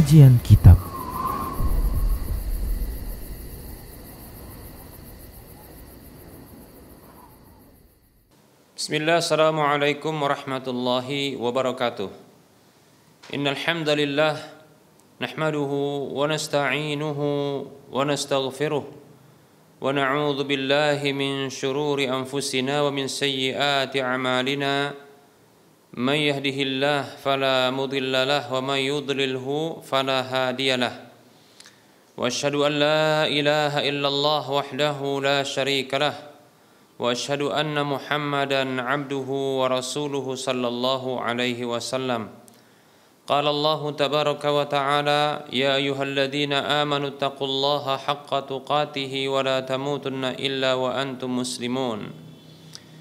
Kajian Kitab Bismillah, Assalamualaikum warahmatullahi wabarakatuh Innalhamdalillah Nahmaduhu wa nasta'inuhu wa nasta'gfiruh Wa na'udhu billahi min syururi anfusina wa min sayyiati amalina من يهده الله فلا مضل له ومن يضلله فلا هادي له واشهد ان لا اله الا الله وحده لا شريك له واشهد ان محمدا عبده ورسوله صلى الله عليه وسلم قال الله تبارك وتعالى يا ايها الذين امنوا اتقوا الله حق تقاته ولا تموتن الا وانتم مسلمون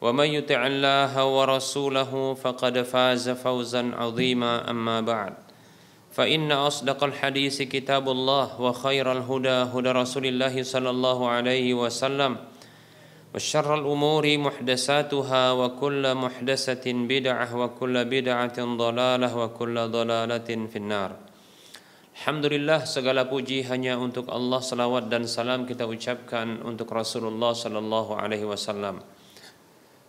ومن يطع الله ورسوله فقد فاز فوزا عظيما اما بعد فان اصدق الحديث كتاب الله وخير الهدى هدى رسول الله صلى الله عليه وسلم وشر الامور محدثاتها وكل محدثه بدعه وكل بدعه ضلاله وكل ضلاله في النار Alhamdulillah segala puji hanya untuk Allah selawat dan salam kita ucapkan untuk Rasulullah Sallallahu Alaihi Wasallam.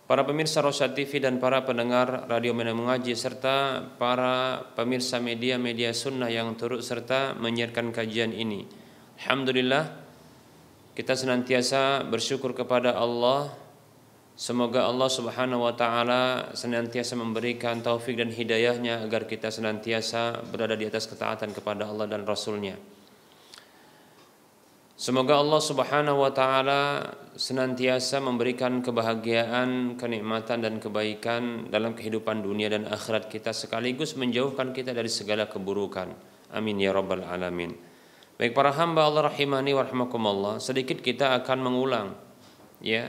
Para pemirsa Rosyad TV dan para pendengar Radio Mena Mengaji serta para pemirsa media-media sunnah yang turut serta menyiarkan kajian ini. Alhamdulillah kita senantiasa bersyukur kepada Allah. Semoga Allah Subhanahu wa taala senantiasa memberikan taufik dan hidayahnya agar kita senantiasa berada di atas ketaatan kepada Allah dan Rasulnya nya Semoga Allah Subhanahu wa taala senantiasa memberikan kebahagiaan, kenikmatan dan kebaikan dalam kehidupan dunia dan akhirat kita sekaligus menjauhkan kita dari segala keburukan. Amin ya rabbal alamin. Baik para hamba Allah rahimani wa sedikit kita akan mengulang ya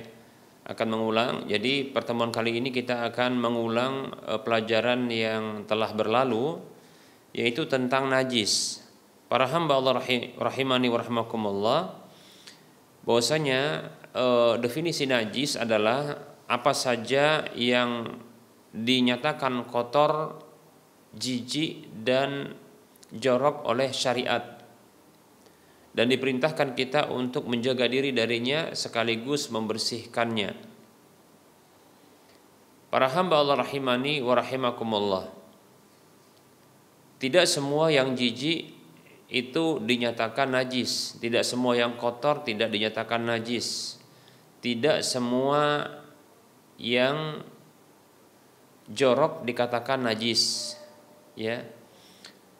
akan mengulang. Jadi pertemuan kali ini kita akan mengulang eh, pelajaran yang telah berlalu yaitu tentang najis para hamba Allah rahimani wa rahmakumullah bahwasanya e, definisi najis adalah apa saja yang dinyatakan kotor, jijik dan jorok oleh syariat dan diperintahkan kita untuk menjaga diri darinya sekaligus membersihkannya. Para hamba Allah rahimani wa rahimakumullah. Tidak semua yang jijik itu dinyatakan najis. Tidak semua yang kotor tidak dinyatakan najis. Tidak semua yang jorok dikatakan najis. Ya.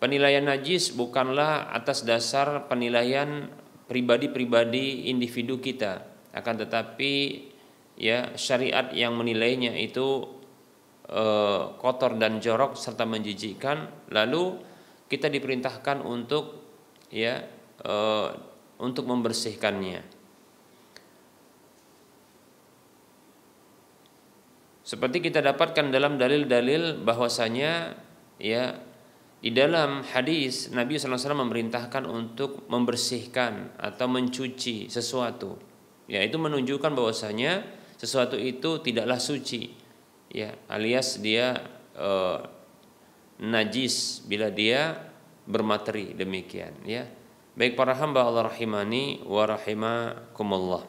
Penilaian najis bukanlah atas dasar penilaian pribadi-pribadi individu kita, akan tetapi ya syariat yang menilainya itu e, kotor dan jorok serta menjijikkan. Lalu kita diperintahkan untuk ya e, untuk membersihkannya. Seperti kita dapatkan dalam dalil-dalil bahwasanya ya di dalam hadis Nabi SAW memerintahkan untuk membersihkan atau mencuci sesuatu. Ya, itu menunjukkan bahwasanya sesuatu itu tidaklah suci. Ya, alias dia e, najis bila dia bermateri demikian ya. Baik para hamba Allah rahimani wa rahimakumullah.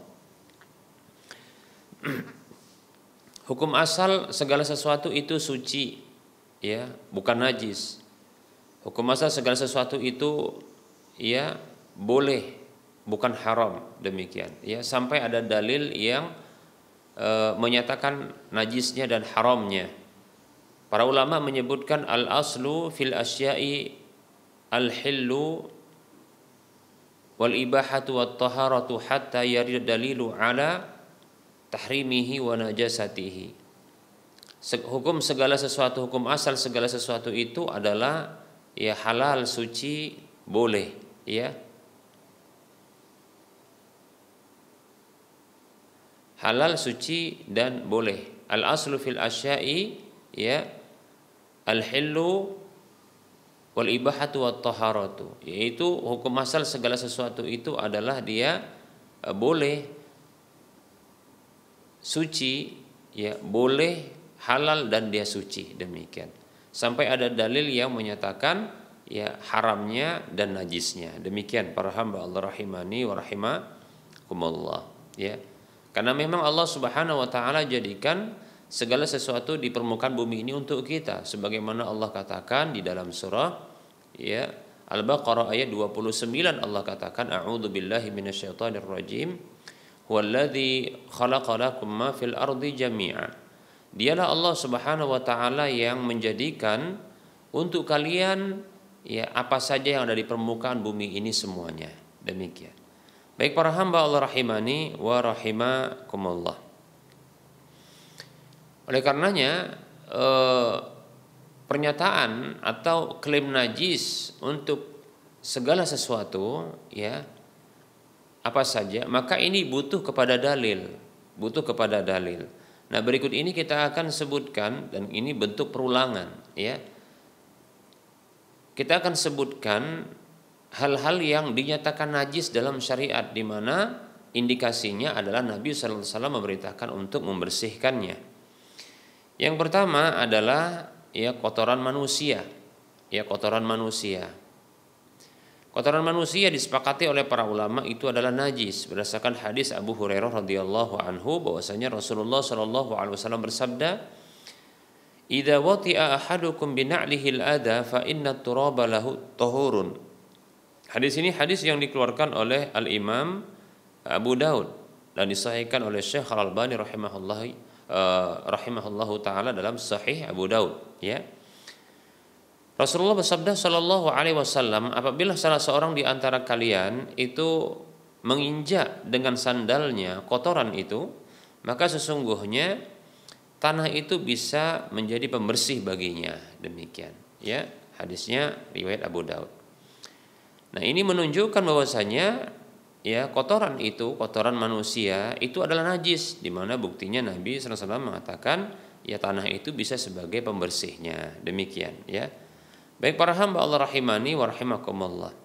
Hukum asal segala sesuatu itu suci ya, bukan najis. Hukum asal segala sesuatu itu ya boleh bukan haram demikian ya sampai ada dalil yang e, menyatakan najisnya dan haramnya. Para ulama menyebutkan al aslu fil asya'i al-hillu wal ibahatu wat taharatu hatta yarid dalilu ala tahrimihi wa najasatihi. Hukum segala sesuatu, hukum asal segala sesuatu itu adalah ya halal, suci, boleh, ya. Halal, suci dan boleh. Al aslu fil asya'i ya al hillu wal ibahatu wat taharatu yaitu hukum asal segala sesuatu itu adalah dia e, boleh suci ya boleh halal dan dia suci demikian sampai ada dalil yang menyatakan ya haramnya dan najisnya demikian para hamba Allah rahimani wa rahimakumullah ya karena memang Allah Subhanahu wa taala jadikan segala sesuatu di permukaan bumi ini untuk kita sebagaimana Allah katakan di dalam surah ya Al-Baqarah ayat 29 Allah katakan a'udzu billahi minasyaitonir rajim huwallazi khalaqa lakum ma fil ardi jami'a Dialah Allah Subhanahu wa taala yang menjadikan untuk kalian ya apa saja yang ada di permukaan bumi ini semuanya demikian Baik para hamba Allah rahimani wa rahimakumullah oleh karenanya eh, pernyataan atau klaim najis untuk segala sesuatu ya apa saja maka ini butuh kepada dalil, butuh kepada dalil. Nah, berikut ini kita akan sebutkan dan ini bentuk perulangan ya. Kita akan sebutkan hal-hal yang dinyatakan najis dalam syariat di mana indikasinya adalah Nabi SAW memerintahkan untuk membersihkannya. Yang pertama adalah ya kotoran manusia. Ya kotoran manusia. Kotoran manusia disepakati oleh para ulama itu adalah najis berdasarkan hadis Abu Hurairah radhiyallahu anhu bahwasanya Rasulullah shallallahu alaihi wasallam bersabda, "Idza wati'a ahadukum bina'lihi al-adha fa inna turaba lahu tahurun." Hadis ini hadis yang dikeluarkan oleh Al Imam Abu Daud dan disahihkan oleh Syekh Al Albani rahimahullahi Eh, Rahimahullah taala dalam Sahih Abu Daud ya. Rasulullah bersabda Shallallahu Alaihi Wasallam, apabila salah seorang di antara kalian itu menginjak dengan sandalnya kotoran itu, maka sesungguhnya tanah itu bisa menjadi pembersih baginya. Demikian, ya hadisnya riwayat Abu Daud. Nah ini menunjukkan bahwasanya ya kotoran itu kotoran manusia itu adalah najis di mana buktinya Nabi SAW mengatakan ya tanah itu bisa sebagai pembersihnya demikian ya baik para hamba Allah rahimani warahimakumullah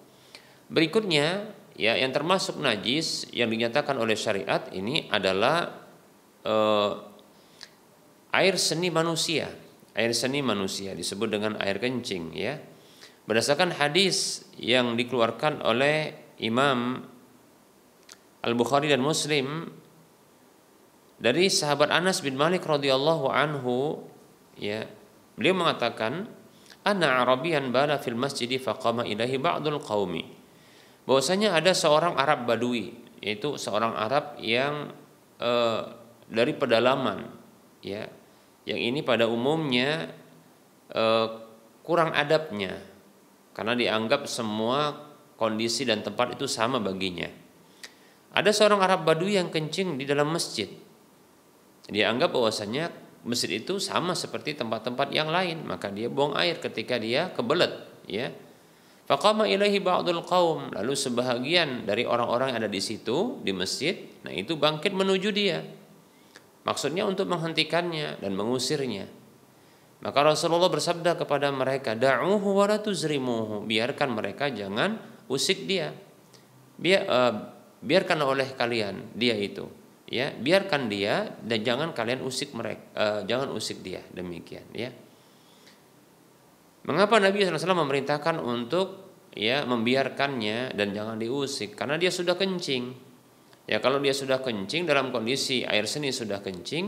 berikutnya ya yang termasuk najis yang dinyatakan oleh syariat ini adalah eh, air seni manusia air seni manusia disebut dengan air kencing ya berdasarkan hadis yang dikeluarkan oleh Imam Al-Bukhari dan Muslim dari sahabat Anas bin Malik radhiyallahu anhu ya beliau mengatakan ana arabian bala fil masjidi faqama ilahi ba'dul qaumi bahwasanya ada seorang Arab Badui yaitu seorang Arab yang e, dari pedalaman ya yang ini pada umumnya e, kurang adabnya karena dianggap semua kondisi dan tempat itu sama baginya ada seorang Arab Badui yang kencing di dalam masjid. Dia anggap bahwasanya masjid itu sama seperti tempat-tempat yang lain, maka dia buang air ketika dia kebelet, ya. Faqama ilaihi ba'dul qaum, lalu sebahagian dari orang-orang yang ada di situ di masjid, nah itu bangkit menuju dia. Maksudnya untuk menghentikannya dan mengusirnya. Maka Rasulullah bersabda kepada mereka, "Da'uhu wa biarkan mereka jangan usik dia." Biar uh, eh, biarkan oleh kalian dia itu ya biarkan dia dan jangan kalian usik mereka uh, eh, jangan usik dia demikian ya mengapa Nabi SAW memerintahkan untuk ya membiarkannya dan jangan diusik karena dia sudah kencing ya kalau dia sudah kencing dalam kondisi air seni sudah kencing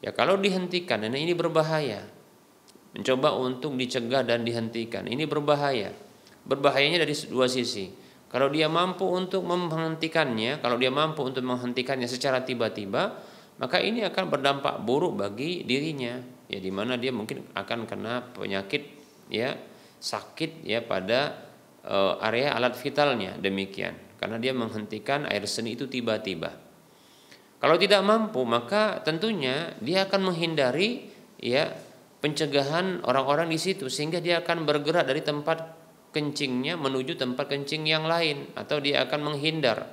ya kalau dihentikan dan ini berbahaya mencoba untuk dicegah dan dihentikan ini berbahaya berbahayanya dari dua sisi kalau dia mampu untuk menghentikannya, kalau dia mampu untuk menghentikannya secara tiba-tiba, maka ini akan berdampak buruk bagi dirinya. Ya di mana dia mungkin akan kena penyakit ya, sakit ya pada uh, area alat vitalnya demikian. Karena dia menghentikan air seni itu tiba-tiba. Kalau tidak mampu, maka tentunya dia akan menghindari ya pencegahan orang-orang di situ sehingga dia akan bergerak dari tempat kencingnya menuju tempat kencing yang lain atau dia akan menghindar.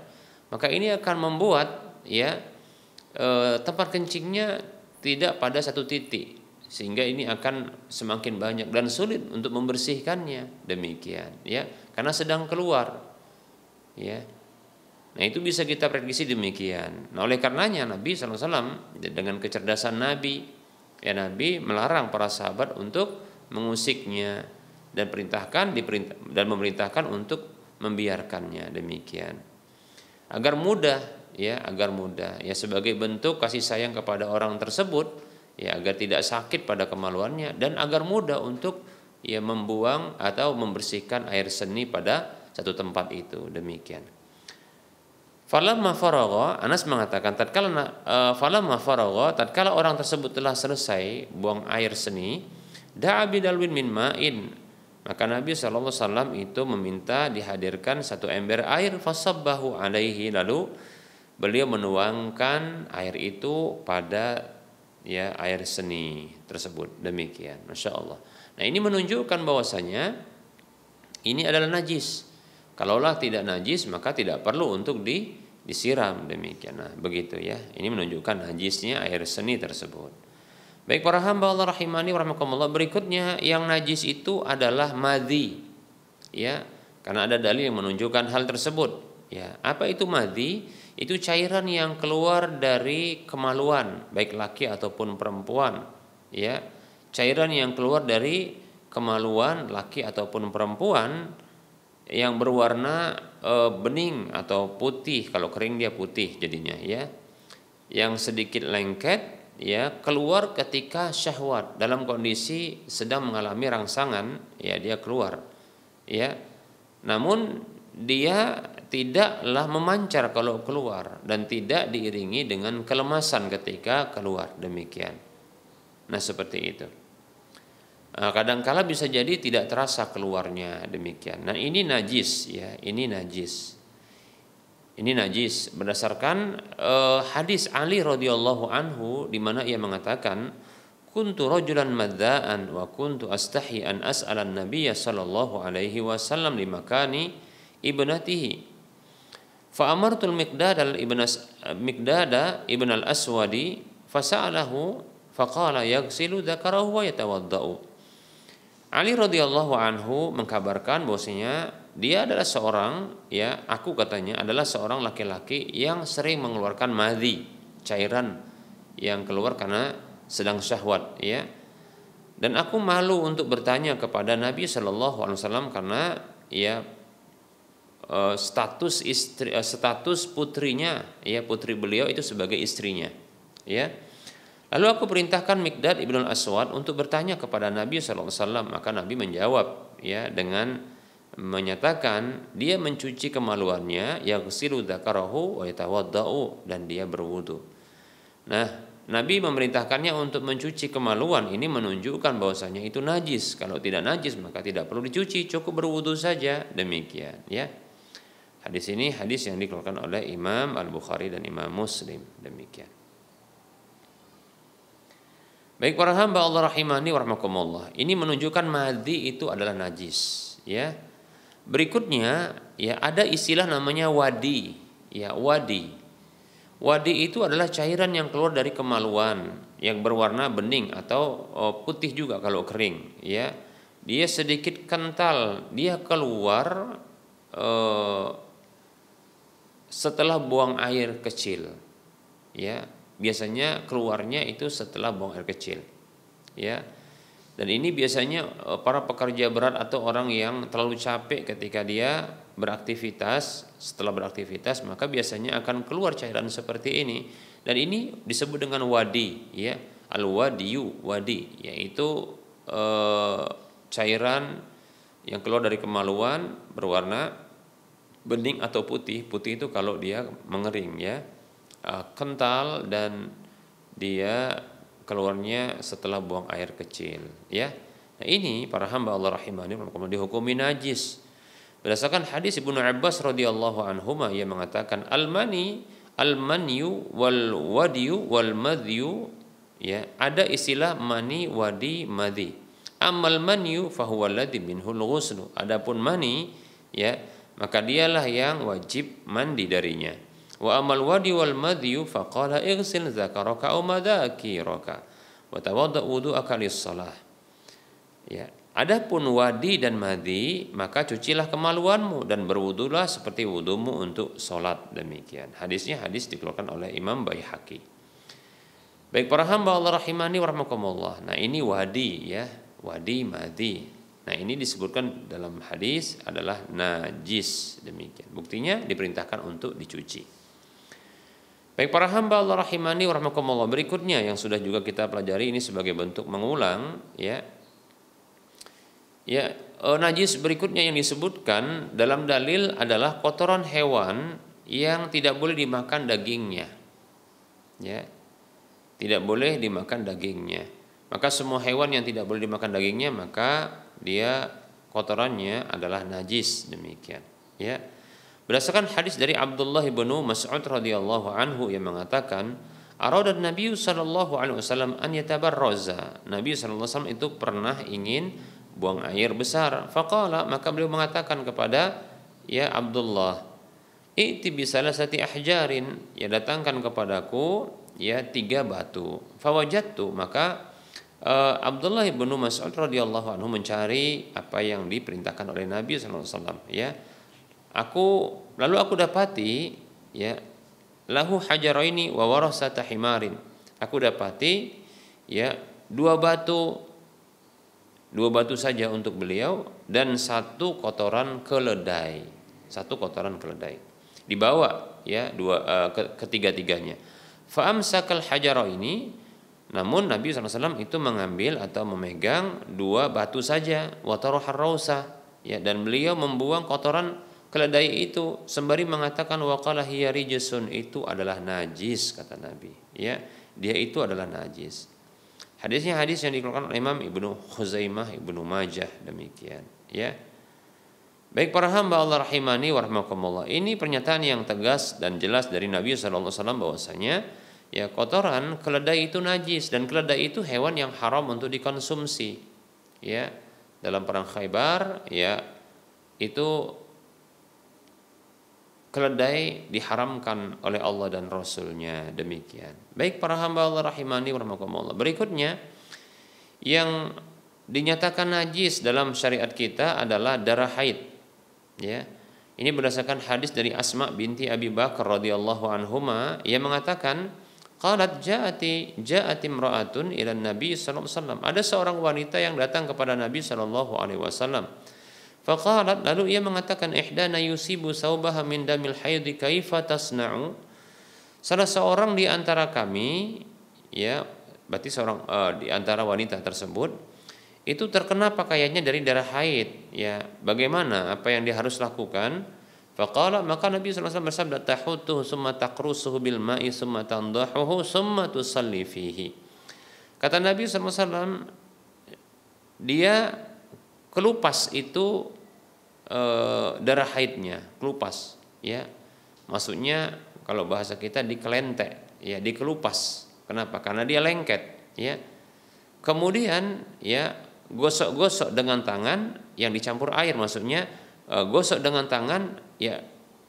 Maka ini akan membuat ya e, tempat kencingnya tidak pada satu titik sehingga ini akan semakin banyak dan sulit untuk membersihkannya demikian ya karena sedang keluar ya nah itu bisa kita prediksi demikian nah oleh karenanya Nabi saw dengan kecerdasan Nabi ya Nabi melarang para sahabat untuk mengusiknya dan perintahkan diperintah, dan memerintahkan untuk membiarkannya demikian agar mudah ya agar mudah ya sebagai bentuk kasih sayang kepada orang tersebut ya agar tidak sakit pada kemaluannya dan agar mudah untuk ya membuang atau membersihkan air seni pada satu tempat itu demikian Falamma faragha Anas mengatakan tatkala uh, falamma faragha tatkala orang tersebut telah selesai buang air seni da'a bidalwin min ma'in maka Nabi SAW itu meminta dihadirkan satu ember air fasabbahu alaihi lalu beliau menuangkan air itu pada ya air seni tersebut demikian masya Allah nah ini menunjukkan bahwasanya ini adalah najis kalaulah tidak najis maka tidak perlu untuk di, disiram demikian nah begitu ya ini menunjukkan najisnya air seni tersebut Baik para hamba Allah rahimani warahmatullah berikutnya yang najis itu adalah madhi ya karena ada dalil yang menunjukkan hal tersebut ya apa itu madhi itu cairan yang keluar dari kemaluan baik laki ataupun perempuan ya cairan yang keluar dari kemaluan laki ataupun perempuan yang berwarna e, bening atau putih kalau kering dia putih jadinya ya yang sedikit lengket ya keluar ketika syahwat dalam kondisi sedang mengalami rangsangan ya dia keluar ya namun dia tidaklah memancar kalau keluar dan tidak diiringi dengan kelemasan ketika keluar demikian nah seperti itu eh, kadangkala bisa jadi tidak terasa keluarnya demikian. Nah ini najis ya, ini najis ini najis berdasarkan uh, hadis Ali radhiyallahu anhu di mana ia mengatakan kuntu rajulan madzaan wa kuntu astahi an as'alan Nabiyya sallallahu alaihi wasallam li makani ibnatihi fa amartu al-miqdad al-ibn miqdada ibn al-aswadi fa qala yaghsilu dzakarahu wa yatawaddau Ali radhiyallahu anhu mengkabarkan bahwasanya dia adalah seorang ya aku katanya adalah seorang laki-laki yang sering mengeluarkan madhi cairan yang keluar karena sedang syahwat ya dan aku malu untuk bertanya kepada Nabi Shallallahu Alaihi Wasallam karena ya eh, status istri eh, status putrinya ya putri beliau itu sebagai istrinya ya lalu aku perintahkan Mikdad ibnu Aswad untuk bertanya kepada Nabi Shallallahu Alaihi Wasallam maka Nabi menjawab ya dengan menyatakan dia mencuci kemaluannya yaghsilu dzakarahu wa dan dia berwudu. Nah, Nabi memerintahkannya untuk mencuci kemaluan ini menunjukkan bahwasanya itu najis. Kalau tidak najis maka tidak perlu dicuci, cukup berwudu saja. Demikian, ya. Hadis ini hadis yang dikeluarkan oleh Imam Al-Bukhari dan Imam Muslim. Demikian. Baik para hamba Allah rahimani wa Ini menunjukkan madhi itu adalah najis, ya. Berikutnya ya ada istilah namanya wadi. Ya, wadi. Wadi itu adalah cairan yang keluar dari kemaluan yang berwarna bening atau oh, putih juga kalau kering, ya. Dia sedikit kental, dia keluar eh, setelah buang air kecil. Ya, biasanya keluarnya itu setelah buang air kecil. Ya. Dan ini biasanya eh, para pekerja berat atau orang yang terlalu capek ketika dia beraktivitas, setelah beraktivitas maka biasanya akan keluar cairan seperti ini. Dan ini disebut dengan wadi, ya. Al-wadiyu, wadi, yaitu e, cairan yang keluar dari kemaluan berwarna bening atau putih. Putih itu kalau dia mengering ya. E, kental dan dia keluarnya setelah buang air kecil ya nah ini para hamba Allah rahimahni dihukumi najis berdasarkan hadis Ibnu Abbas radhiyallahu anhu ia mengatakan almani almanyu wal wadiyu wal madyu ya ada istilah mani wadi madi amal manyu fahuwa alladhi minhul ghuslu adapun mani ya maka dialah yang wajib mandi darinya wa amal wadi wal madiyu faqala ighsil zakaraka aw madakiraka wa tawadda wudu'aka lis-shalah ya adapun wadi dan madi maka cucilah kemaluanmu dan berwudulah seperti wudumu untuk salat demikian hadisnya hadis dikeluarkan oleh Imam Baihaqi baik para hamba Allah rahimani wa rahmakumullah nah ini wadi ya wadi madi Nah ini disebutkan dalam hadis adalah najis demikian. Buktinya diperintahkan untuk dicuci. Baik para hamba Allah rahimani warahmatullah berikutnya yang sudah juga kita pelajari ini sebagai bentuk mengulang ya. Ya, e, najis berikutnya yang disebutkan dalam dalil adalah kotoran hewan yang tidak boleh dimakan dagingnya. Ya. Tidak boleh dimakan dagingnya. Maka semua hewan yang tidak boleh dimakan dagingnya maka dia kotorannya adalah najis demikian. Ya. Berdasarkan hadis dari Abdullah bin Mas'ud radhiyallahu anhu yang mengatakan, Arada Nabi sallallahu alaihi wasallam an yatabarraza. Nabi sallallahu alaihi wasallam itu pernah ingin buang air besar. Faqala, maka beliau mengatakan kepada ya Abdullah, "Iti bi salasati ahjarin." Ya datangkan kepadaku ya tiga batu. Fawajattu, maka uh, Abdullah bin Mas'ud radhiyallahu anhu mencari apa yang diperintahkan oleh Nabi sallallahu alaihi wasallam, ya Aku lalu aku dapati ya lahu hajaraini wa warasata himarin. Aku dapati ya dua batu dua batu saja untuk beliau dan satu kotoran keledai. Satu kotoran keledai. Dibawa ya dua uh, ketiga-tiganya. Fa'amsakal hajaro ini namun Nabi SAW itu mengambil atau memegang dua batu saja, wataroh harrausa, ya dan beliau membuang kotoran keledai itu sembari mengatakan wakalah hiya rijisun itu adalah najis kata Nabi ya dia itu adalah najis hadisnya hadis yang dikeluarkan oleh Imam Ibnu Khuzaimah Ibnu Majah demikian ya Baik para hamba Allah rahimani warahmatullah Ini pernyataan yang tegas dan jelas dari Nabi SAW bahwasanya ya kotoran keledai itu najis dan keledai itu hewan yang haram untuk dikonsumsi. Ya, dalam perang Khaybar ya itu keledai diharamkan oleh Allah dan Rasulnya demikian. Baik para hamba Allah rahimani warahmatullah. Berikutnya yang dinyatakan najis dalam syariat kita adalah darah haid. Ya. Ini berdasarkan hadis dari Asma binti Abi Bakar radhiyallahu anhuma yang mengatakan qalat ja'ati ja'ati imra'atun ila Nabi sallallahu alaihi wasallam. Ada seorang wanita yang datang kepada Nabi sallallahu alaihi wasallam. Faqalat lalu ia mengatakan ihdana yusibu saubaha min damil haidhi kaifa tasna'u? Salah seorang di antara kami ya berarti seorang uh, di antara wanita tersebut itu terkena pakaiannya dari darah haid ya bagaimana apa yang dia harus lakukan Faqala maka Nabi SAW bersabda tahutuhu summa taqrusuhu bil ma'i summa tandahuhu summa tusalli fihi. Kata Nabi SAW dia kelupas itu e, darah haidnya, kelupas ya. Maksudnya kalau bahasa kita dikelentek, ya dikelupas. Kenapa? Karena dia lengket, ya. Kemudian ya gosok-gosok dengan tangan yang dicampur air maksudnya e, gosok dengan tangan ya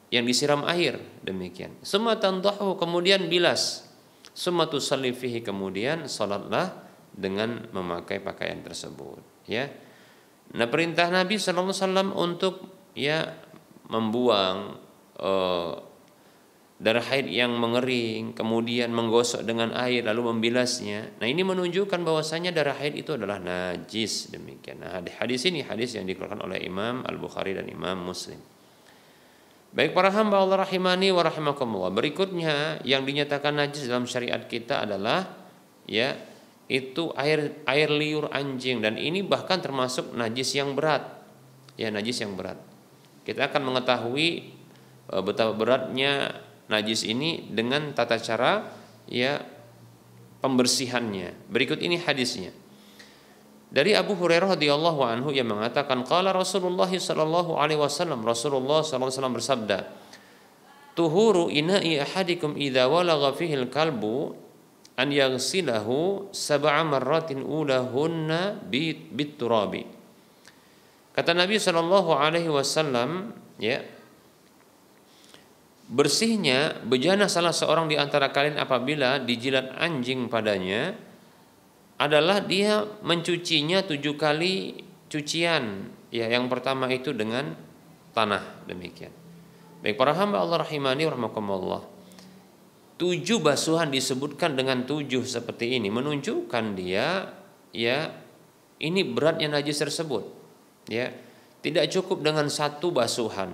yang disiram air demikian. Semua tantahu kemudian bilas. Semua tusallifihi kemudian salatlah dengan memakai pakaian tersebut, ya. Nah perintah Nabi Sallallahu Alaihi Wasallam untuk ya membuang uh, darah haid yang mengering, kemudian menggosok dengan air lalu membilasnya. Nah ini menunjukkan bahwasanya darah haid itu adalah najis demikian. Nah hadis ini hadis yang dikeluarkan oleh Imam Al Bukhari dan Imam Muslim. Baik para hamba Allah rahimani wa rahimakumullah. Berikutnya yang dinyatakan najis dalam syariat kita adalah ya itu air air liur anjing dan ini bahkan termasuk najis yang berat ya najis yang berat kita akan mengetahui e, betapa beratnya najis ini dengan tata cara ya pembersihannya berikut ini hadisnya dari Abu Hurairah radhiyallahu anhu yang mengatakan qala Rasulullah sallallahu alaihi wasallam Rasulullah sallallahu alaihi wasallam bersabda tuhuru ina'i ahadikum idza walagha fihi kalbu an yaghsilahu sab'a marratin ulahunna bit turabi. Kata Nabi sallallahu alaihi wasallam, ya. Bersihnya bejana salah seorang di antara kalian apabila dijilat anjing padanya adalah dia mencucinya tujuh kali cucian. Ya, yang pertama itu dengan tanah demikian. Baik para hamba Allah rahimani rahimakumullah tujuh basuhan disebutkan dengan tujuh seperti ini menunjukkan dia ya ini beratnya najis tersebut ya tidak cukup dengan satu basuhan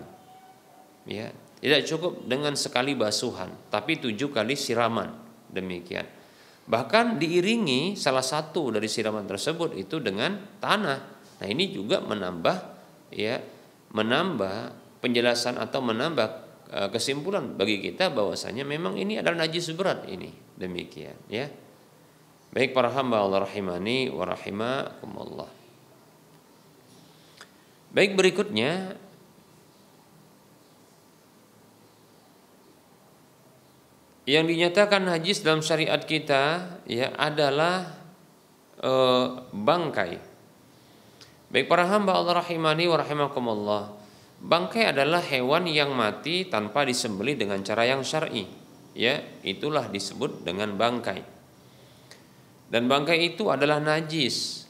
ya tidak cukup dengan sekali basuhan tapi tujuh kali siraman demikian bahkan diiringi salah satu dari siraman tersebut itu dengan tanah nah ini juga menambah ya menambah penjelasan atau menambah Eh, kesimpulan bagi kita bahwasanya memang ini adalah najis berat ini demikian ya baik para hamba Allah rahimani wa rahimakumullah baik berikutnya yang dinyatakan najis dalam syariat kita ya adalah e, bangkai baik para hamba Allah rahimani wa rahimakumullah Bangkai adalah hewan yang mati tanpa disembelih dengan cara yang syar'i. Ya, itulah disebut dengan bangkai. Dan bangkai itu adalah najis.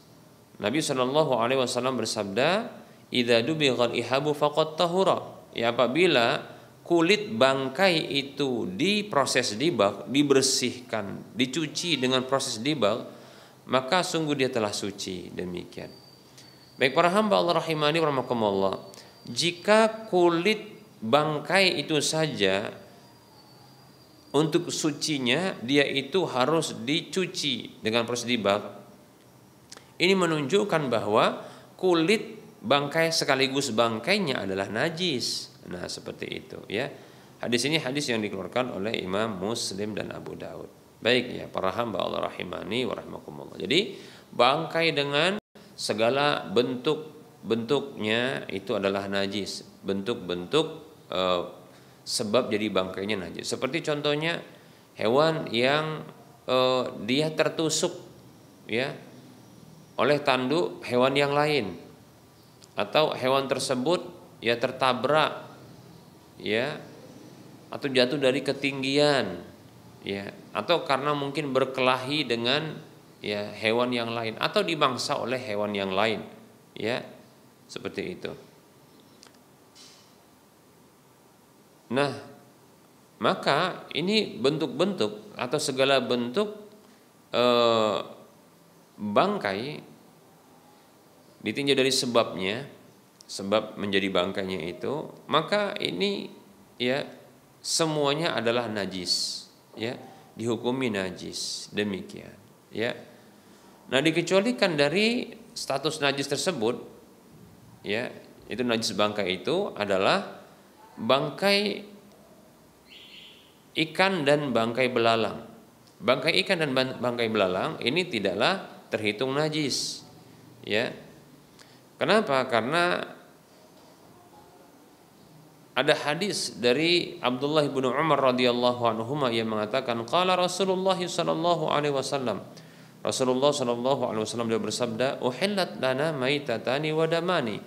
Nabi Shallallahu alaihi wasallam bersabda, "Idza dubighal ihabu faqad tahura." Ya apabila kulit bangkai itu diproses dibak, dibersihkan, dicuci dengan proses dibak, maka sungguh dia telah suci. Demikian. Baik para hamba Allah rahimani wa rahmakumullah jika kulit bangkai itu saja untuk sucinya dia itu harus dicuci dengan proses dibak Ini menunjukkan bahwa kulit bangkai sekaligus bangkainya adalah najis. Nah, seperti itu ya. Hadis ini hadis yang dikeluarkan oleh Imam Muslim dan Abu Daud. Baik ya, para hamba Allah rahimani wa Jadi, bangkai dengan segala bentuk bentuknya itu adalah najis bentuk-bentuk e, sebab jadi bangkainya najis seperti contohnya hewan yang e, dia tertusuk ya oleh tanduk hewan yang lain atau hewan tersebut ya tertabrak ya atau jatuh dari ketinggian ya atau karena mungkin berkelahi dengan ya hewan yang lain atau dimangsa oleh hewan yang lain ya seperti itu. Nah, maka ini bentuk-bentuk atau segala bentuk eh, bangkai ditinjau dari sebabnya, sebab menjadi bangkainya itu, maka ini ya semuanya adalah najis, ya dihukumi najis demikian, ya. Nah dikecualikan dari status najis tersebut ya itu najis bangkai itu adalah bangkai ikan dan bangkai belalang. Bangkai ikan dan bangkai belalang ini tidaklah terhitung najis. Ya. Kenapa? Karena ada hadis dari Abdullah bin Umar radhiyallahu anhu yang mengatakan qala Rasulullah sallallahu alaihi wasallam Rasulullah sallallahu alaihi wasallam dia bersabda uhillat lana maitatani wa damani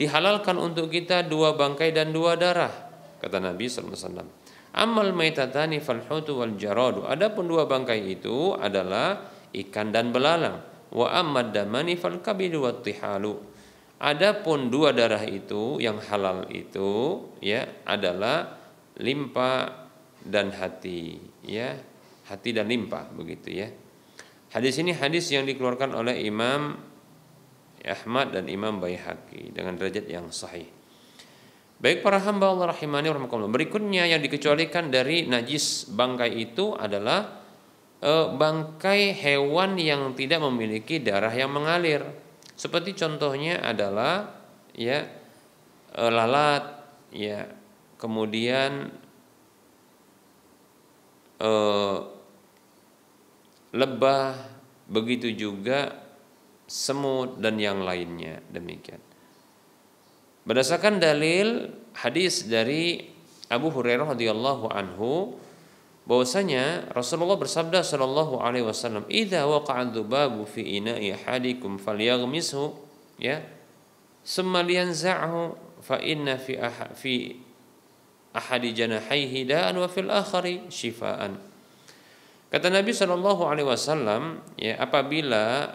dihalalkan untuk kita dua bangkai dan dua darah kata Nabi sallallahu alaihi wasallam amal maitatani fal wal jaradu adapun dua bangkai itu adalah ikan dan belalang wa amad damani fal kabidu adapun dua darah itu yang halal itu ya adalah limpa dan hati ya hati dan limpa begitu ya hadis ini hadis yang dikeluarkan oleh Imam Ahmad dan Imam Baihaqi dengan derajat yang sahih. Baik para hamba Allah rahimani Berikutnya yang dikecualikan dari najis bangkai itu adalah e, bangkai hewan yang tidak memiliki darah yang mengalir. Seperti contohnya adalah ya e, lalat ya kemudian eh, lebah begitu juga semut dan yang lainnya demikian. Berdasarkan dalil hadis dari Abu Hurairah radhiyallahu anhu bahwasanya Rasulullah bersabda sallallahu alaihi wasallam, "Idza waqa'a dzubabu fi ina'i ahadikum falyaghmishu" ya. "Summa liyanza'hu fa inna fi aha, fi ahadi janahihi da'an wa fil akhari shifaan." Kata Nabi Shallallahu Alaihi Wasallam, ya apabila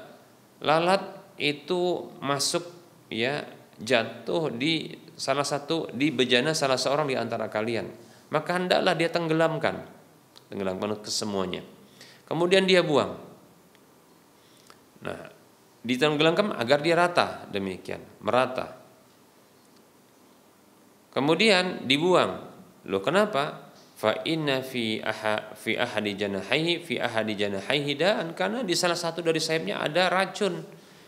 lalat itu masuk ya jatuh di salah satu di bejana salah seorang di antara kalian maka hendaklah dia tenggelamkan tenggelamkan ke semuanya kemudian dia buang nah di tenggelamkan agar dia rata demikian merata kemudian dibuang loh kenapa fa inna fi aha, fi ahadi janahihi fi ahadi janahihi dan karena di salah satu dari sayapnya ada racun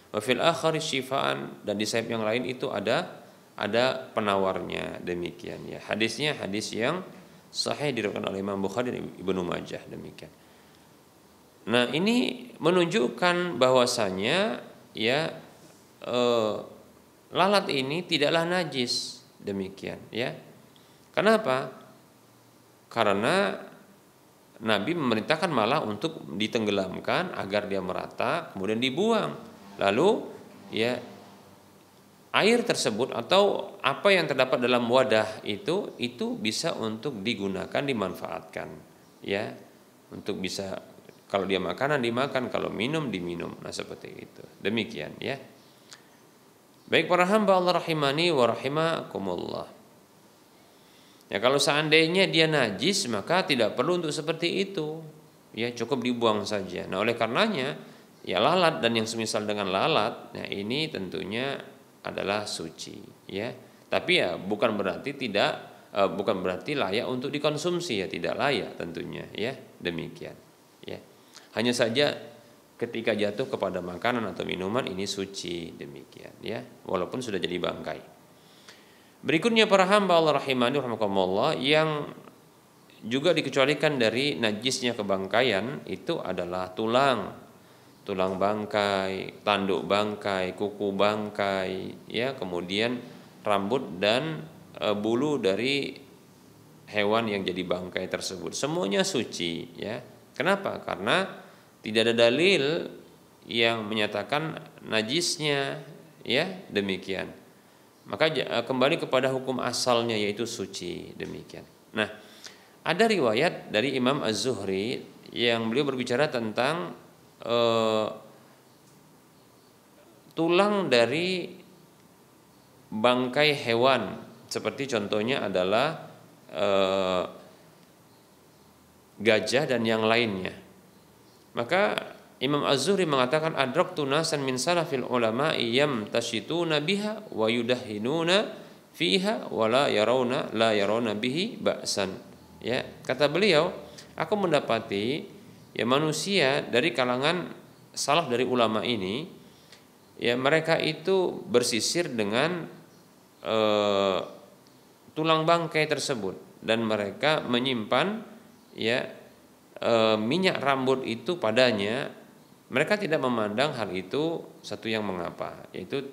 wa fil akhari syifaan dan di sayap yang lain itu ada ada penawarnya demikian ya hadisnya hadis yang sahih diriwayatkan oleh Imam Bukhari dan Ibnu Majah demikian nah ini menunjukkan bahwasanya ya e, lalat ini tidaklah najis demikian ya kenapa karena Nabi memerintahkan malah untuk ditenggelamkan agar dia merata kemudian dibuang lalu ya air tersebut atau apa yang terdapat dalam wadah itu itu bisa untuk digunakan dimanfaatkan ya untuk bisa kalau dia makanan dimakan kalau minum diminum nah seperti itu demikian ya baik para hamba Allah rahimani wa rahimakumullah Ya kalau seandainya dia najis maka tidak perlu untuk seperti itu. Ya cukup dibuang saja. Nah oleh karenanya ya lalat dan yang semisal dengan lalat, ya ini tentunya adalah suci. Ya tapi ya bukan berarti tidak eh, bukan berarti layak untuk dikonsumsi ya tidak layak tentunya ya demikian ya hanya saja ketika jatuh kepada makanan atau minuman ini suci demikian ya walaupun sudah jadi bangkai Berikutnya para hamba Allah rahimani rahimakumullah yang juga dikecualikan dari najisnya kebangkaian itu adalah tulang tulang bangkai, tanduk bangkai, kuku bangkai, ya kemudian rambut dan e, bulu dari hewan yang jadi bangkai tersebut. Semuanya suci, ya. Kenapa? Karena tidak ada dalil yang menyatakan najisnya, ya demikian. Maka eh, kembali kepada hukum asalnya yaitu suci demikian. Nah, ada riwayat dari Imam Az-Zuhri yang beliau berbicara tentang uh, tulang dari bangkai hewan seperti contohnya adalah uh, gajah dan yang lainnya. Maka Imam Az-Zuhri mengatakan adrak tunasan min salafil ulama iyam tashituna biha wa yudahinuna fiha wa la yarawna la yarawna bihi ba'san. Ya, kata beliau, aku mendapati ya manusia dari kalangan salaf dari ulama ini ya mereka itu bersisir dengan eh, tulang bangkai tersebut dan mereka menyimpan ya e, minyak rambut itu padanya mereka tidak memandang hal itu satu yang mengapa, yaitu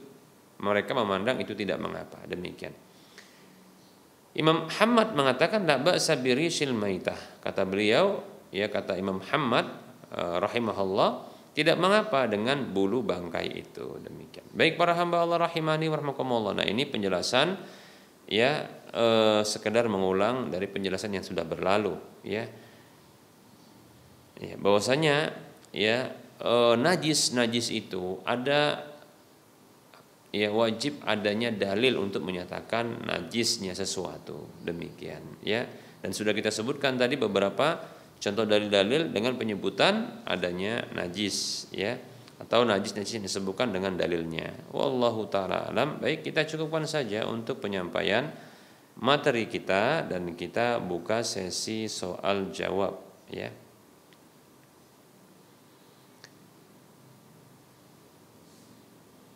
mereka memandang itu tidak mengapa. Demikian. Imam Hamad mengatakan laba sabiri silmaitah Kata beliau, ya kata Imam Hamad eh, rahimahullah, tidak mengapa dengan bulu bangkai itu. Demikian. Baik para hamba Allah rahimani warahmatullah. Nah, ini penjelasan ya eh, sekedar mengulang dari penjelasan yang sudah berlalu, ya. Ya, bahwasanya ya Eh, najis najis itu ada ya wajib adanya dalil untuk menyatakan najisnya sesuatu demikian ya dan sudah kita sebutkan tadi beberapa contoh dalil-dalil dengan penyebutan adanya najis ya atau najis najis yang disebutkan dengan dalilnya wallahu taala alam baik kita cukupkan saja untuk penyampaian materi kita dan kita buka sesi soal jawab ya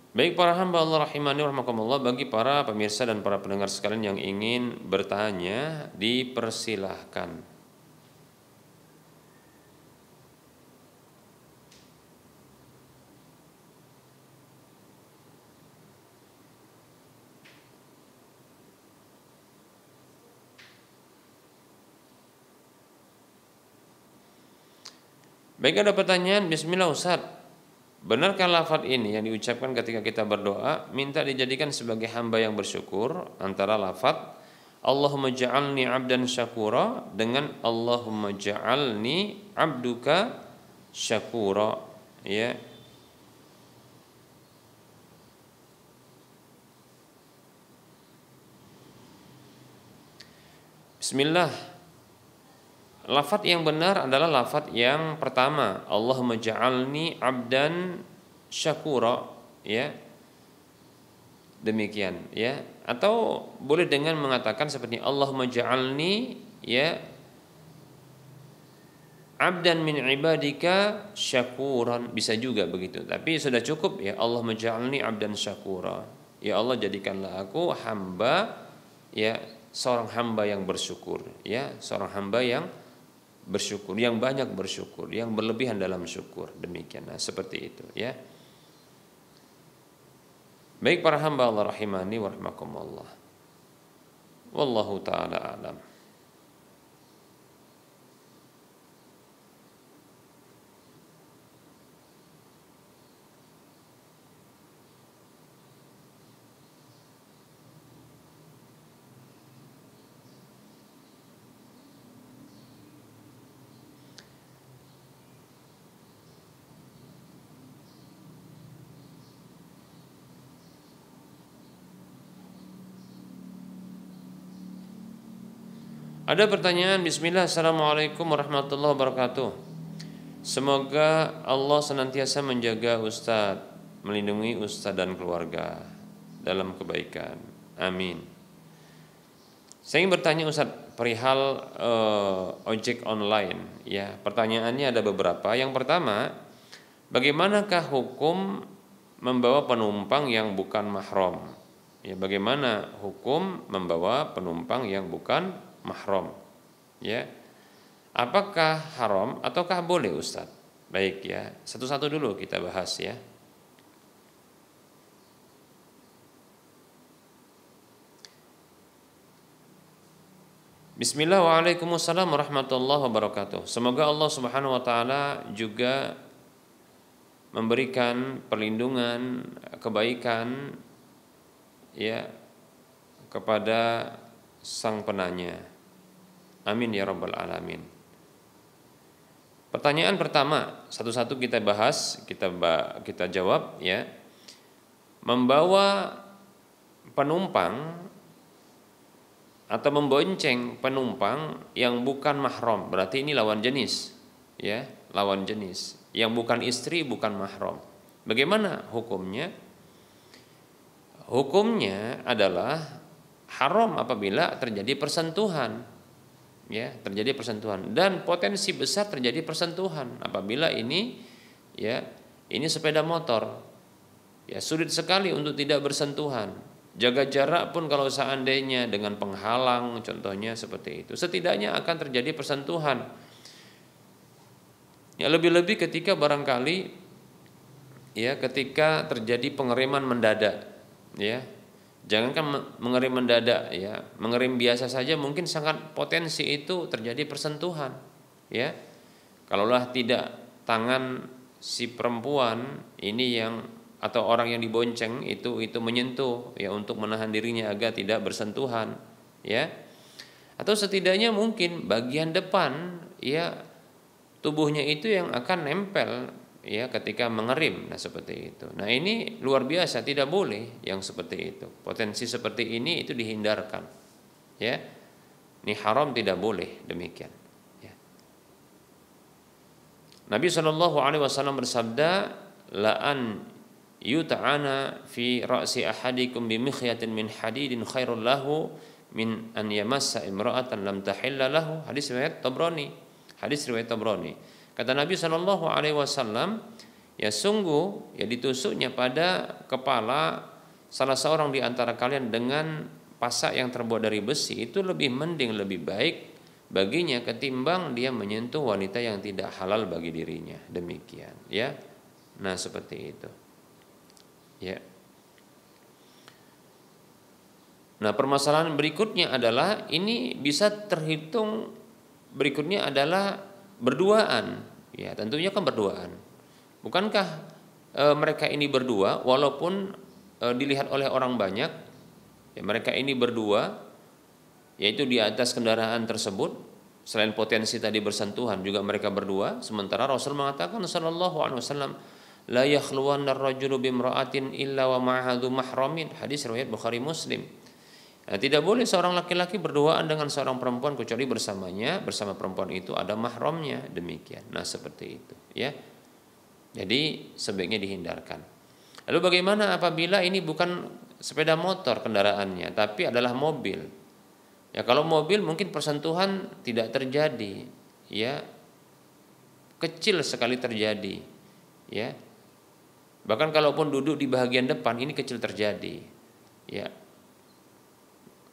Baik para hamba Allah rahimani rahmakumullah bagi para pemirsa dan para pendengar sekalian yang ingin bertanya dipersilahkan. Baik ada pertanyaan Bismillah Ustaz Benarkah lafat ini yang diucapkan ketika kita berdoa minta dijadikan sebagai hamba yang bersyukur antara lafat Allahumma ja'alni abdan syakura dengan Allahumma ja'alni abduka syakura ya Bismillah lafat yang benar adalah lafat yang pertama Allah menjalani abdan syakura ya demikian ya atau boleh dengan mengatakan seperti Allah menjalani ya abdan min ibadika syakuran bisa juga begitu tapi sudah cukup ya Allah menjalani abdan syakura ya Allah jadikanlah aku hamba ya seorang hamba yang bersyukur ya seorang hamba yang bersyukur, yang banyak bersyukur, yang berlebihan dalam syukur. Demikian, nah, seperti itu ya. Baik para hamba Allah rahimani wa rahmakumullah. Wallahu taala alam. Ada pertanyaan Bismillah Assalamualaikum warahmatullahi wabarakatuh Semoga Allah senantiasa menjaga Ustadz Melindungi Ustadz dan keluarga Dalam kebaikan Amin Saya ingin bertanya Ustadz Perihal uh, ojek online ya Pertanyaannya ada beberapa Yang pertama Bagaimanakah hukum membawa penumpang yang bukan mahram? Ya, bagaimana hukum membawa penumpang yang bukan mahram. Ya. Apakah haram ataukah boleh Ustaz? Baik ya, satu-satu dulu kita bahas ya. Bismillah warahmatullahi wabarakatuh. Semoga Allah Subhanahu wa taala juga memberikan perlindungan, kebaikan ya kepada sang penanya. Amin ya rabbal alamin. Pertanyaan pertama, satu-satu kita bahas, kita kita jawab ya. Membawa penumpang atau membonceng penumpang yang bukan mahram, berarti ini lawan jenis, ya, lawan jenis. Yang bukan istri, bukan mahram. Bagaimana hukumnya? Hukumnya adalah haram apabila terjadi persentuhan ya terjadi persentuhan dan potensi besar terjadi persentuhan apabila ini ya ini sepeda motor ya sulit sekali untuk tidak bersentuhan jaga jarak pun kalau seandainya dengan penghalang contohnya seperti itu setidaknya akan terjadi persentuhan ya lebih-lebih ketika barangkali ya ketika terjadi pengereman mendadak ya Jangankan mengerim mendadak ya, mengerim biasa saja mungkin sangat potensi itu terjadi persentuhan ya. Kalaulah tidak tangan si perempuan ini yang atau orang yang dibonceng itu itu menyentuh ya untuk menahan dirinya agar tidak bersentuhan ya. Atau setidaknya mungkin bagian depan ya tubuhnya itu yang akan nempel ya ketika mengerim nah seperti itu nah ini luar biasa tidak boleh yang seperti itu potensi seperti ini itu dihindarkan ya ini haram tidak boleh demikian ya. Nabi saw Alaihi Wasallam bersabda laan yut'ana fi ra'si ahadikum bi mikhyatin min hadidin khairul lahu min an yamassa imra'atan lam tahilla lahu hadis riwayat Tabrani hadis riwayat Tabrani Kata Nabi Shallallahu Alaihi Wasallam, ya sungguh ya ditusuknya pada kepala salah seorang di antara kalian dengan pasak yang terbuat dari besi itu lebih mending lebih baik baginya ketimbang dia menyentuh wanita yang tidak halal bagi dirinya demikian ya nah seperti itu ya nah permasalahan berikutnya adalah ini bisa terhitung berikutnya adalah berduaan. Ya, tentunya kan berduaan. Bukankah e, mereka ini berdua walaupun e, dilihat oleh orang banyak, ya mereka ini berdua yaitu di atas kendaraan tersebut selain potensi tadi bersentuhan juga mereka berdua sementara Rasul mengatakan sallallahu alaihi wasallam la yakhluwan ar-rajulu bimra'atin illa wa ma'ahu mahramin hadis riwayat Bukhari Muslim Nah, tidak boleh seorang laki-laki berduaan dengan seorang perempuan kecuali bersamanya, bersama perempuan itu ada mahramnya, demikian. Nah, seperti itu, ya. Jadi sebaiknya dihindarkan. Lalu bagaimana apabila ini bukan sepeda motor kendaraannya, tapi adalah mobil? Ya, kalau mobil mungkin persentuhan tidak terjadi, ya. Kecil sekali terjadi, ya. Bahkan kalaupun duduk di bagian depan ini kecil terjadi. Ya,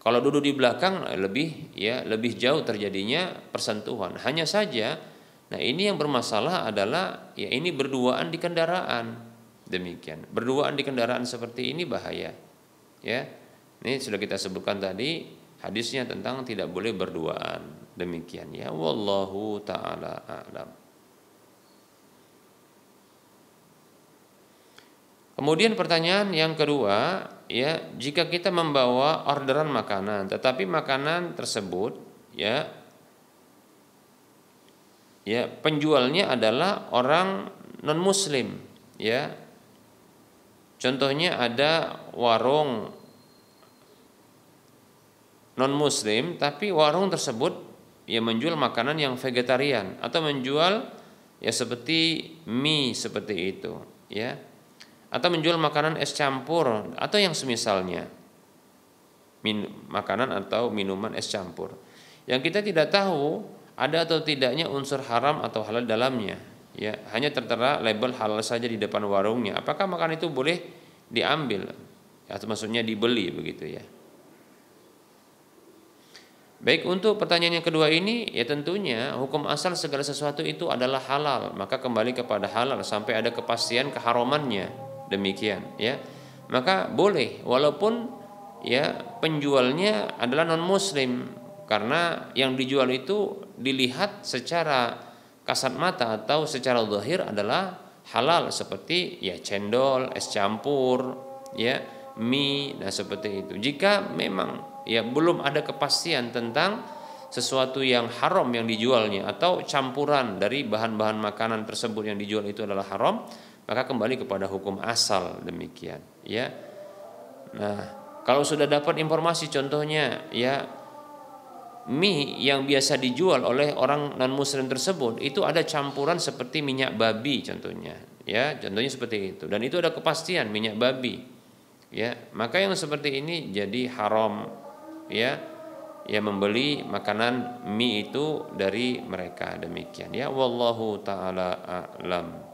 kalau duduk di belakang eh, lebih ya lebih jauh terjadinya persentuhan. Hanya saja nah ini yang bermasalah adalah ya ini berduaan di kendaraan. Demikian. Berduaan di kendaraan seperti ini bahaya. Ya. Ini sudah kita sebutkan tadi hadisnya tentang tidak boleh berduaan. Demikian ya. Wallahu taala a'lam. Kemudian pertanyaan yang kedua, ya jika kita membawa orderan makanan tetapi makanan tersebut ya ya penjualnya adalah orang non muslim ya contohnya ada warung non muslim tapi warung tersebut ya menjual makanan yang vegetarian atau menjual ya seperti mie seperti itu ya atau menjual makanan es campur atau yang semisalnya Min, makanan atau minuman es campur yang kita tidak tahu ada atau tidaknya unsur haram atau halal dalamnya ya hanya tertera label halal saja di depan warungnya apakah makan itu boleh diambil atau maksudnya dibeli begitu ya Baik untuk pertanyaan yang kedua ini ya tentunya hukum asal segala sesuatu itu adalah halal maka kembali kepada halal sampai ada kepastian keharumannya demikian ya maka boleh walaupun ya penjualnya adalah non muslim karena yang dijual itu dilihat secara kasat mata atau secara zahir adalah halal seperti ya cendol, es campur, ya mie nah seperti itu. Jika memang ya belum ada kepastian tentang sesuatu yang haram yang dijualnya atau campuran dari bahan-bahan makanan tersebut yang dijual itu adalah haram, maka kembali kepada hukum asal demikian ya nah kalau sudah dapat informasi contohnya ya mie yang biasa dijual oleh orang non muslim tersebut itu ada campuran seperti minyak babi contohnya ya contohnya seperti itu dan itu ada kepastian minyak babi ya maka yang seperti ini jadi haram ya ya membeli makanan mie itu dari mereka demikian ya wallahu taala alam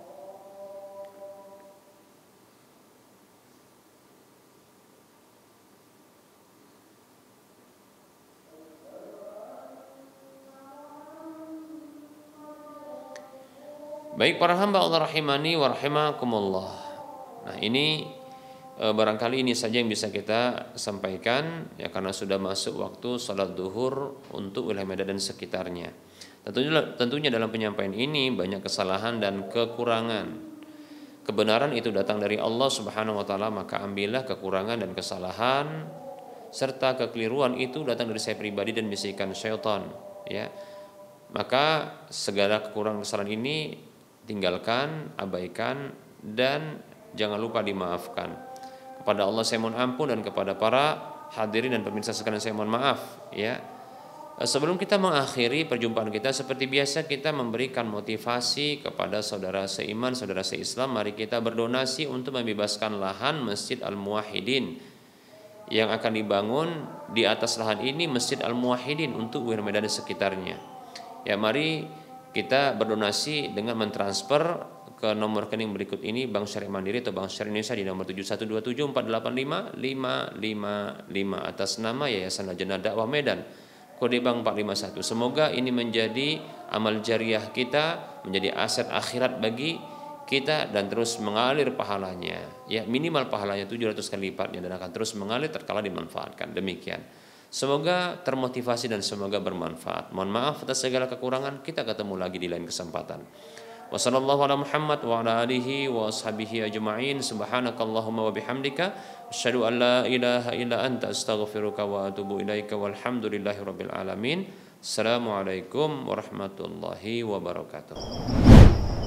Baik para hamba Allah rahimani wa rahimakumullah. Nah, ini e, barangkali ini saja yang bisa kita sampaikan ya karena sudah masuk waktu salat duhur untuk wilayah Medan dan sekitarnya. Tentunya tentunya dalam penyampaian ini banyak kesalahan dan kekurangan. Kebenaran itu datang dari Allah Subhanahu wa taala, maka ambillah kekurangan dan kesalahan serta kekeliruan itu datang dari saya pribadi dan bisikan syaitan, ya. Maka segala kekurangan kesalahan ini tinggalkan, abaikan dan jangan lupa dimaafkan. Kepada Allah saya mohon ampun dan kepada para hadirin dan pemirsa sekalian saya mohon maaf ya. Eh, sebelum kita mengakhiri perjumpaan kita seperti biasa kita memberikan motivasi kepada saudara seiman, saudara seislam mari kita berdonasi untuk membebaskan lahan Masjid Al-Muwahhidin yang akan dibangun di atas lahan ini Masjid Al-Muwahhidin untuk wilayah dan sekitarnya. Ya mari kita berdonasi dengan mentransfer ke nomor rekening berikut ini Bank Syariah Mandiri atau Bank Syariah Indonesia di nomor 71274855555 atas nama Yayasan Lajnah Dakwah Medan kode bank 451. Semoga ini menjadi amal jariah kita, menjadi aset akhirat bagi kita dan terus mengalir pahalanya. Ya, minimal pahalanya 700 kali lipatnya dan akan terus mengalir terkala dimanfaatkan. Demikian. Semoga termotivasi dan semoga bermanfaat. Mohon maaf atas segala kekurangan. Kita ketemu lagi di lain kesempatan. Wassalamualaikum warahmatullahi wabarakatuh. anta astaghfiruka walhamdulillahi Assalamualaikum warahmatullahi wabarakatuh.